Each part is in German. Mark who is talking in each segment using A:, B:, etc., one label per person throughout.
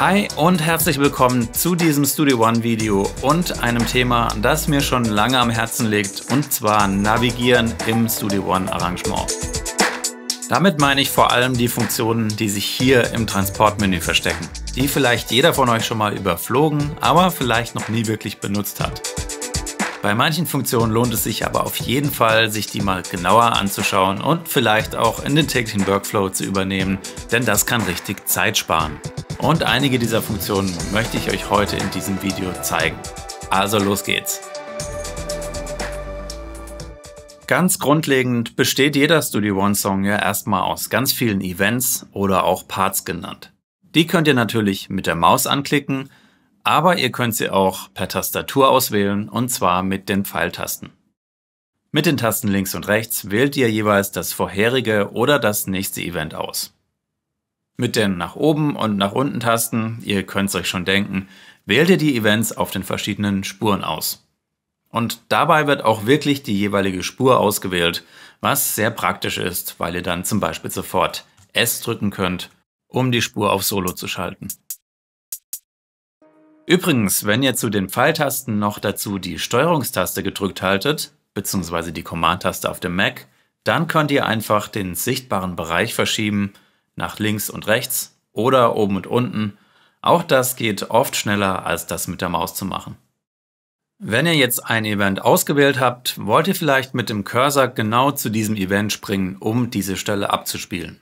A: Hi und herzlich willkommen zu diesem Studio One Video und einem Thema, das mir schon lange am Herzen liegt, und zwar Navigieren im Studio One Arrangement. Damit meine ich vor allem die Funktionen, die sich hier im Transportmenü verstecken, die vielleicht jeder von euch schon mal überflogen, aber vielleicht noch nie wirklich benutzt hat. Bei manchen Funktionen lohnt es sich aber auf jeden Fall, sich die mal genauer anzuschauen und vielleicht auch in den täglichen Workflow zu übernehmen, denn das kann richtig Zeit sparen. Und einige dieser Funktionen möchte ich euch heute in diesem Video zeigen. Also los geht's! Ganz grundlegend besteht jeder Studio One Song ja erstmal aus ganz vielen Events oder auch Parts genannt. Die könnt ihr natürlich mit der Maus anklicken – aber ihr könnt sie auch per Tastatur auswählen und zwar mit den Pfeiltasten. Mit den Tasten links und rechts wählt ihr jeweils das vorherige oder das nächste Event aus. Mit den nach oben und nach unten Tasten, ihr könnt es euch schon denken, wählt ihr die Events auf den verschiedenen Spuren aus. Und dabei wird auch wirklich die jeweilige Spur ausgewählt, was sehr praktisch ist, weil ihr dann zum Beispiel sofort S drücken könnt, um die Spur auf Solo zu schalten. Übrigens, wenn ihr zu den Pfeiltasten noch dazu die Steuerungstaste gedrückt haltet, beziehungsweise die Command-Taste auf dem Mac, dann könnt ihr einfach den sichtbaren Bereich verschieben nach links und rechts oder oben und unten. Auch das geht oft schneller, als das mit der Maus zu machen. Wenn ihr jetzt ein Event ausgewählt habt, wollt ihr vielleicht mit dem Cursor genau zu diesem Event springen, um diese Stelle abzuspielen.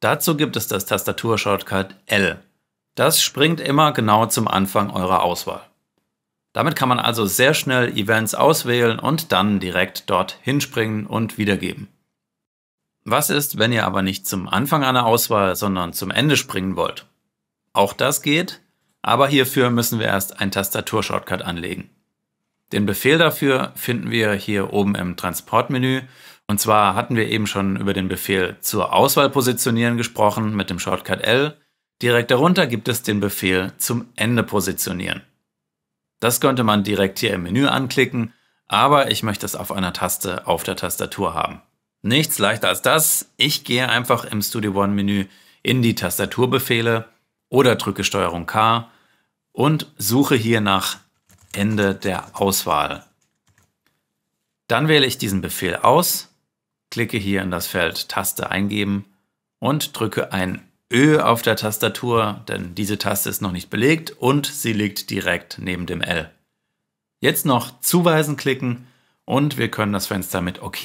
A: Dazu gibt es das Tastaturshortcut L. Das springt immer genau zum Anfang eurer Auswahl. Damit kann man also sehr schnell Events auswählen und dann direkt dort hinspringen und wiedergeben. Was ist, wenn ihr aber nicht zum Anfang einer Auswahl, sondern zum Ende springen wollt? Auch das geht, aber hierfür müssen wir erst ein Tastaturshortcut anlegen. Den Befehl dafür finden wir hier oben im Transportmenü. Und zwar hatten wir eben schon über den Befehl zur Auswahl positionieren gesprochen mit dem Shortcut L. Direkt darunter gibt es den Befehl zum Ende positionieren. Das könnte man direkt hier im Menü anklicken, aber ich möchte es auf einer Taste auf der Tastatur haben. Nichts leichter als das. Ich gehe einfach im Studio One Menü in die Tastaturbefehle oder drücke Steuerung K und suche hier nach Ende der Auswahl. Dann wähle ich diesen Befehl aus, klicke hier in das Feld Taste eingeben und drücke ein Ö auf der Tastatur, denn diese Taste ist noch nicht belegt und sie liegt direkt neben dem L. Jetzt noch Zuweisen klicken und wir können das Fenster mit OK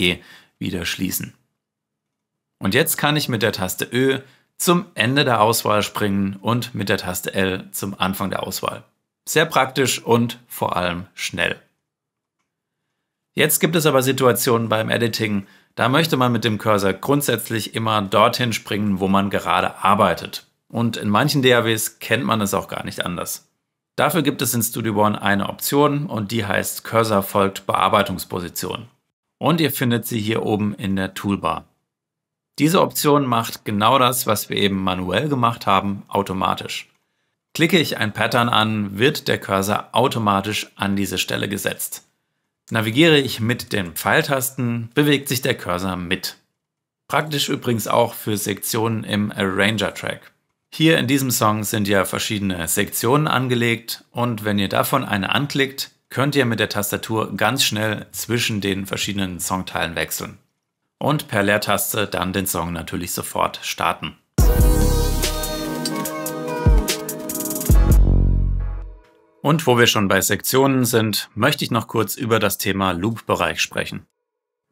A: wieder schließen. Und jetzt kann ich mit der Taste Ö zum Ende der Auswahl springen und mit der Taste L zum Anfang der Auswahl. Sehr praktisch und vor allem schnell. Jetzt gibt es aber Situationen beim Editing, da möchte man mit dem Cursor grundsätzlich immer dorthin springen, wo man gerade arbeitet. Und in manchen DAWs kennt man es auch gar nicht anders. Dafür gibt es in Studio One eine Option und die heißt Cursor folgt Bearbeitungsposition. Und ihr findet sie hier oben in der Toolbar. Diese Option macht genau das, was wir eben manuell gemacht haben, automatisch. Klicke ich ein Pattern an, wird der Cursor automatisch an diese Stelle gesetzt. Navigiere ich mit den Pfeiltasten, bewegt sich der Cursor mit. Praktisch übrigens auch für Sektionen im Arranger-Track. Hier in diesem Song sind ja verschiedene Sektionen angelegt und wenn ihr davon eine anklickt, könnt ihr mit der Tastatur ganz schnell zwischen den verschiedenen Songteilen wechseln. Und per Leertaste dann den Song natürlich sofort starten. Und wo wir schon bei Sektionen sind, möchte ich noch kurz über das Thema Loop-Bereich sprechen.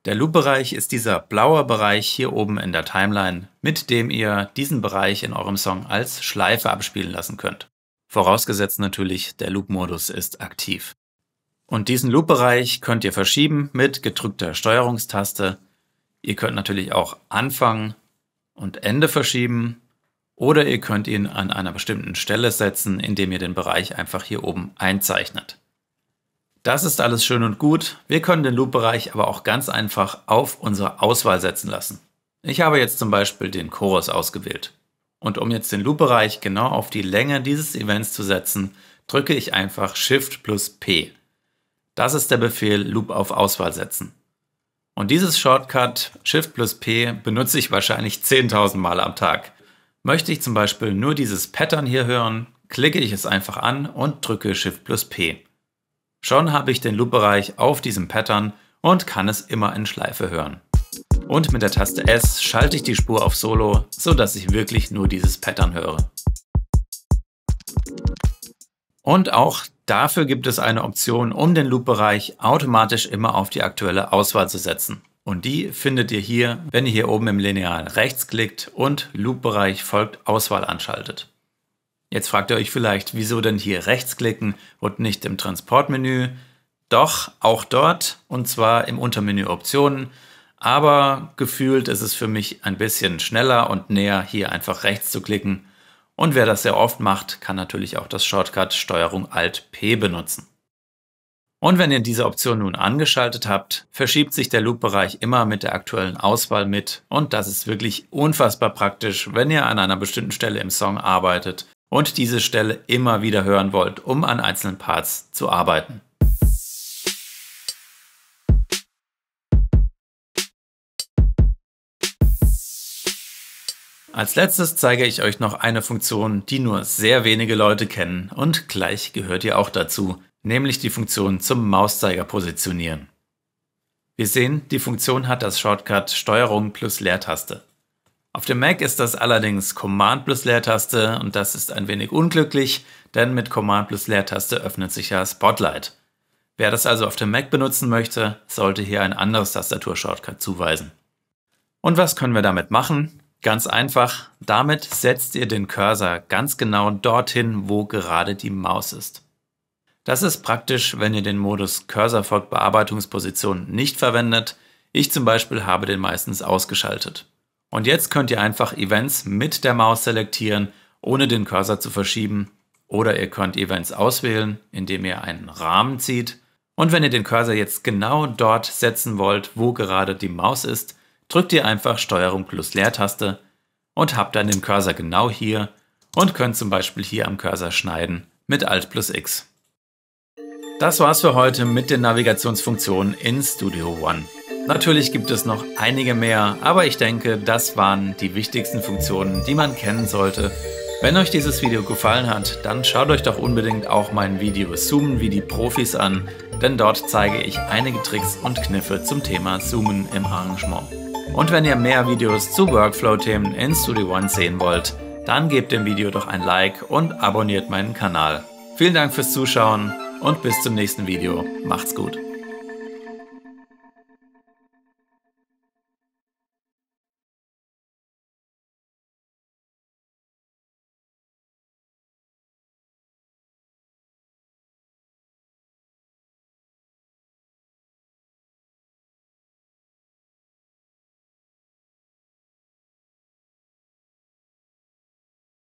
A: Der Loop-Bereich ist dieser blaue Bereich hier oben in der Timeline, mit dem ihr diesen Bereich in eurem Song als Schleife abspielen lassen könnt. Vorausgesetzt natürlich, der Loop-Modus ist aktiv. Und diesen Loop-Bereich könnt ihr verschieben mit gedrückter Steuerungstaste. Ihr könnt natürlich auch Anfang und Ende verschieben oder ihr könnt ihn an einer bestimmten Stelle setzen, indem ihr den Bereich einfach hier oben einzeichnet. Das ist alles schön und gut. Wir können den Loop-Bereich aber auch ganz einfach auf unsere Auswahl setzen lassen. Ich habe jetzt zum Beispiel den Chorus ausgewählt. Und um jetzt den Loop-Bereich genau auf die Länge dieses Events zu setzen, drücke ich einfach Shift plus P. Das ist der Befehl Loop auf Auswahl setzen. Und dieses Shortcut Shift plus P benutze ich wahrscheinlich 10.000 Mal am Tag. Möchte ich zum Beispiel nur dieses Pattern hier hören, klicke ich es einfach an und drücke Shift plus P. Schon habe ich den Loop-Bereich auf diesem Pattern und kann es immer in Schleife hören. Und mit der Taste S schalte ich die Spur auf Solo, sodass ich wirklich nur dieses Pattern höre. Und auch dafür gibt es eine Option, um den Loop-Bereich automatisch immer auf die aktuelle Auswahl zu setzen. Und die findet ihr hier, wenn ihr hier oben im Lineal rechts klickt und Loop-Bereich folgt Auswahl anschaltet. Jetzt fragt ihr euch vielleicht, wieso denn hier rechts klicken und nicht im Transportmenü? Doch, auch dort, und zwar im Untermenü Optionen. Aber gefühlt ist es für mich ein bisschen schneller und näher, hier einfach rechts zu klicken. Und wer das sehr oft macht, kann natürlich auch das Shortcut Steuerung Alt P benutzen. Und wenn ihr diese Option nun angeschaltet habt, verschiebt sich der Loop-Bereich immer mit der aktuellen Auswahl mit und das ist wirklich unfassbar praktisch, wenn ihr an einer bestimmten Stelle im Song arbeitet und diese Stelle immer wieder hören wollt, um an einzelnen Parts zu arbeiten. Als letztes zeige ich euch noch eine Funktion, die nur sehr wenige Leute kennen und gleich gehört ihr auch dazu nämlich die Funktion zum Mauszeiger positionieren. Wir sehen, die Funktion hat das Shortcut Steuerung plus Leertaste. Auf dem Mac ist das allerdings Command plus Leertaste und das ist ein wenig unglücklich, denn mit Command plus Leertaste öffnet sich ja Spotlight. Wer das also auf dem Mac benutzen möchte, sollte hier ein anderes Tastaturshortcut zuweisen. Und was können wir damit machen? Ganz einfach, damit setzt ihr den Cursor ganz genau dorthin, wo gerade die Maus ist. Das ist praktisch, wenn ihr den Modus Cursor folgt Bearbeitungsposition nicht verwendet. Ich zum Beispiel habe den meistens ausgeschaltet. Und jetzt könnt ihr einfach Events mit der Maus selektieren, ohne den Cursor zu verschieben. Oder ihr könnt Events auswählen, indem ihr einen Rahmen zieht. Und wenn ihr den Cursor jetzt genau dort setzen wollt, wo gerade die Maus ist, drückt ihr einfach STRG plus Leertaste und habt dann den Cursor genau hier und könnt zum Beispiel hier am Cursor schneiden mit Alt plus X. Das war's für heute mit den Navigationsfunktionen in Studio One. Natürlich gibt es noch einige mehr, aber ich denke, das waren die wichtigsten Funktionen, die man kennen sollte. Wenn euch dieses Video gefallen hat, dann schaut euch doch unbedingt auch mein Video Zoomen wie die Profis an, denn dort zeige ich einige Tricks und Kniffe zum Thema Zoomen im Arrangement. Und wenn ihr mehr Videos zu Workflow-Themen in Studio One sehen wollt, dann gebt dem Video doch ein Like und abonniert meinen Kanal. Vielen Dank fürs Zuschauen und bis zum nächsten Video. Macht's gut.